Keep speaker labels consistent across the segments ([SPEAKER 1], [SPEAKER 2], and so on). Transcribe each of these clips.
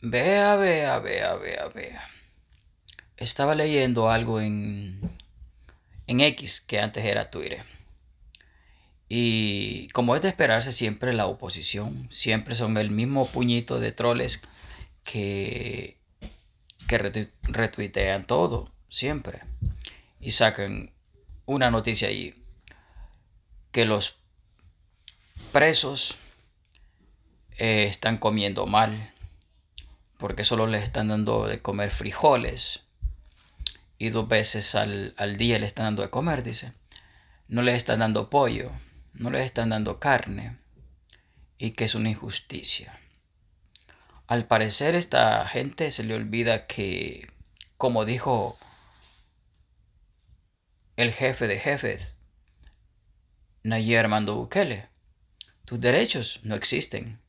[SPEAKER 1] Vea, vea, vea, vea, vea. Estaba leyendo algo en, en X, que antes era Twitter. Y como es de esperarse siempre la oposición, siempre son el mismo puñito de troles que, que retuitean todo, siempre. Y sacan una noticia allí, que los presos eh, están comiendo mal, porque solo les están dando de comer frijoles y dos veces al, día le están dando de comer, dice. No le están dando pollo, no le están dando carne y que es una injusticia. Al parecer esta gente se le olvida que, como dijo el jefe de jefes, Nayer Mando Bukele, tus derechos no existen.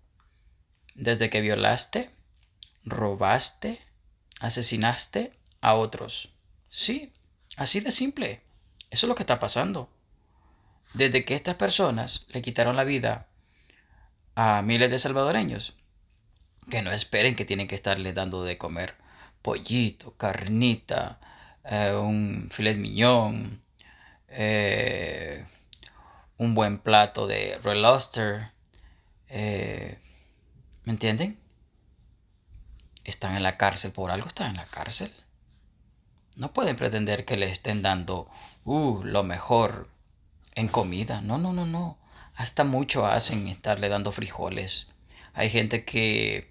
[SPEAKER 1] Desde que violaste robaste, asesinaste a otros. Sí, así de simple. Eso es lo que está pasando. Desde que estas personas le quitaron la vida a miles de salvadoreños, que no esperen que tienen que estarle dando de comer pollito, carnita, eh, un filet miñón, eh, un buen plato de red lobster. Eh, ¿Me entienden? están en la cárcel, por algo están en la cárcel. No pueden pretender que le estén dando uh, lo mejor en comida. No, no, no, no. Hasta mucho hacen estarle dando frijoles. Hay gente que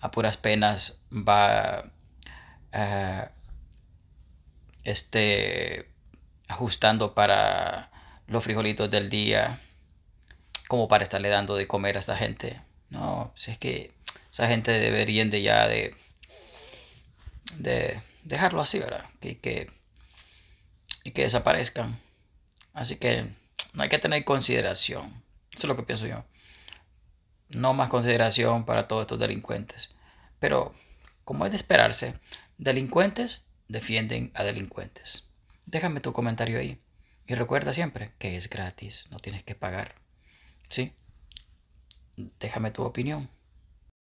[SPEAKER 1] a puras penas va eh, este, ajustando para los frijolitos del día como para estarle dando de comer a esta gente. No, si es que esa gente debería de ya de, de dejarlo así, ¿verdad? Y que, y que desaparezcan. Así que no hay que tener consideración. Eso es lo que pienso yo. No más consideración para todos estos delincuentes. Pero, como es de esperarse, delincuentes defienden a delincuentes. Déjame tu comentario ahí. Y recuerda siempre que es gratis, no tienes que pagar. ¿Sí? Déjame tu opinión.